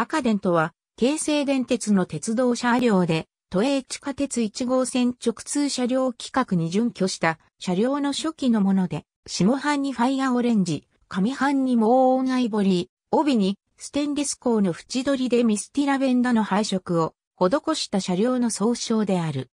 赤電とは、京成電鉄の鉄道車両で、都営地下鉄1号線直通車両規格に準拠した車両の初期のもので、下半にファイアオレンジ、上半にモーオンアイボリー、帯にステンレス鋼の縁取りでミスティラベンダの配色を施した車両の総称である。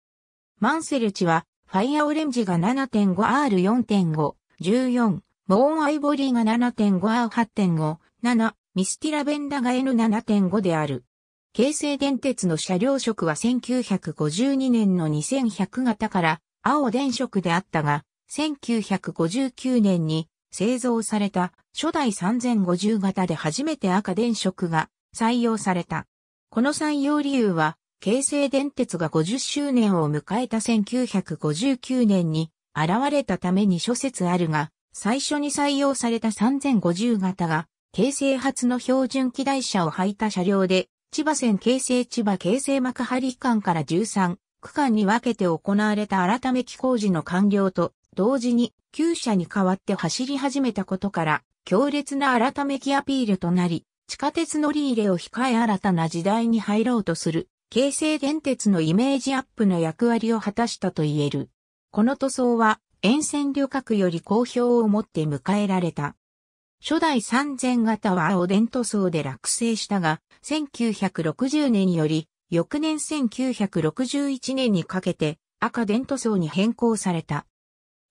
マンセルチは、ファイアオレンジが 7.5R4.5、14、モーンアイボリーが 7.5R8.5、7、ミスティラベンダが N7.5 である。京成電鉄の車両色は1952年の2100型から青電色であったが、1959年に製造された初代3050型で初めて赤電色が採用された。この採用理由は、京成電鉄が50周年を迎えた1959年に現れたために諸説あるが、最初に採用された3050型が京成発の標準機台車を履いた車両で、千葉線京成千葉京成幕張間から13区間に分けて行われた改め機工事の完了と、同時に旧車に代わって走り始めたことから、強烈な改め機アピールとなり、地下鉄乗り入れを控え新たな時代に入ろうとする、京成電鉄のイメージアップの役割を果たしたと言える。この塗装は、沿線旅客より好評を持って迎えられた。初代3000型は青伝塗装で落成したが、1960年より、翌年1961年にかけて赤伝塗装に変更された。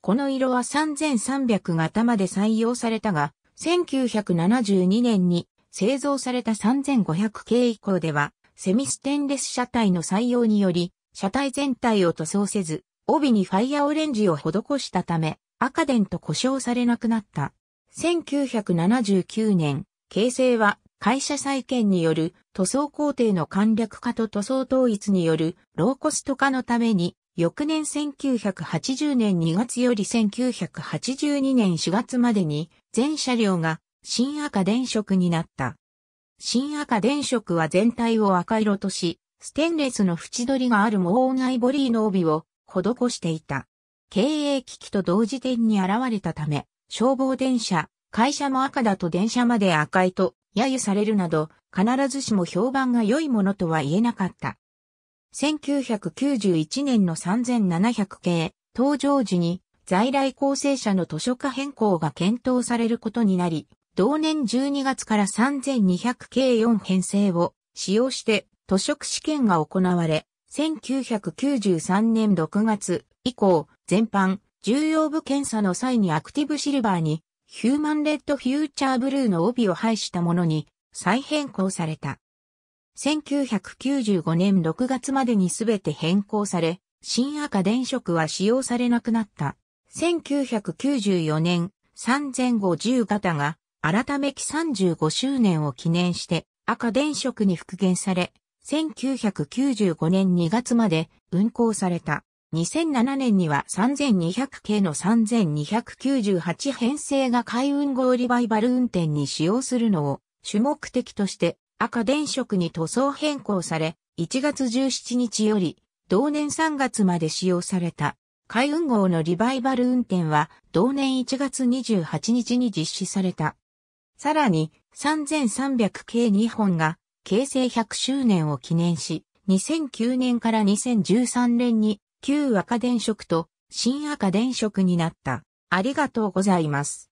この色は3300型まで採用されたが、1972年に製造された3500系以降では、セミステンレス車体の採用により、車体全体を塗装せず、帯にファイアオレンジを施したため、赤電と呼称されなくなった。1979年、形成は会社再建による塗装工程の簡略化と塗装統一によるローコスト化のために、翌年1980年2月より1982年4月までに全車両が新赤電色になった。新赤電色は全体を赤色とし、ステンレスの縁取りがあるモ外ボリーの帯を施していた。経営危機と同時点に現れたため、消防電車、会社も赤だと電車まで赤いと揶揄されるなど、必ずしも評判が良いものとは言えなかった。1991年の3700系、登場時に在来構成者の図書化変更が検討されることになり、同年12月から3200系4編成を使用して図書試験が行われ、1993年6月以降、全般、重要部検査の際にアクティブシルバーにヒューマンレッドフューチャーブルーの帯を配したものに再変更された。1995年6月までにすべて変更され、新赤電色は使用されなくなった。1994年3050型が改めき35周年を記念して赤電色に復元され、1995年2月まで運行された。2007年には3200系の3298編成が海運号リバイバル運転に使用するのを主目的として赤電色に塗装変更され、1月17日より同年3月まで使用された。海運号のリバイバル運転は同年1月28日に実施された。さらに3300系2本が形成100周年を記念し、2009年から2013年に旧赤電色と新赤電色になった。ありがとうございます。